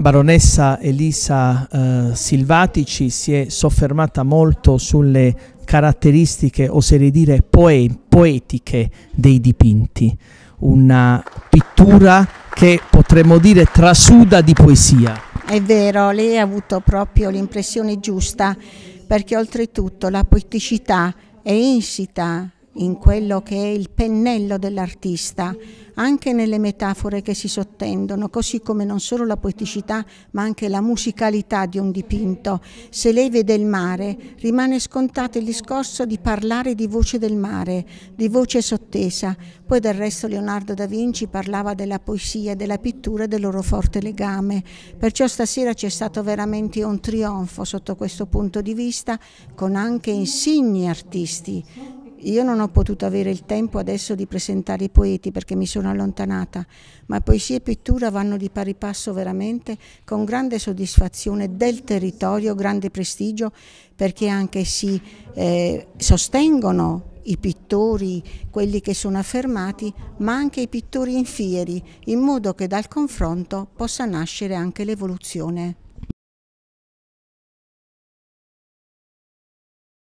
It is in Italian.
baronessa Elisa eh, Silvatici si è soffermata molto sulle caratteristiche, oserei dire poe poetiche dei dipinti, una pittura che potremmo dire trasuda di poesia. È vero, lei ha avuto proprio l'impressione giusta, perché oltretutto la poeticità è insita in quello che è il pennello dell'artista, anche nelle metafore che si sottendono, così come non solo la poeticità ma anche la musicalità di un dipinto. Se lei vede il mare, rimane scontato il discorso di parlare di voce del mare, di voce sottesa. Poi del resto Leonardo da Vinci parlava della poesia, della pittura e del loro forte legame. Perciò stasera c'è stato veramente un trionfo sotto questo punto di vista, con anche insigni artisti io non ho potuto avere il tempo adesso di presentare i poeti perché mi sono allontanata, ma poesia e pittura vanno di pari passo veramente con grande soddisfazione del territorio, grande prestigio, perché anche si eh, sostengono i pittori, quelli che sono affermati, ma anche i pittori infieri, in modo che dal confronto possa nascere anche l'evoluzione.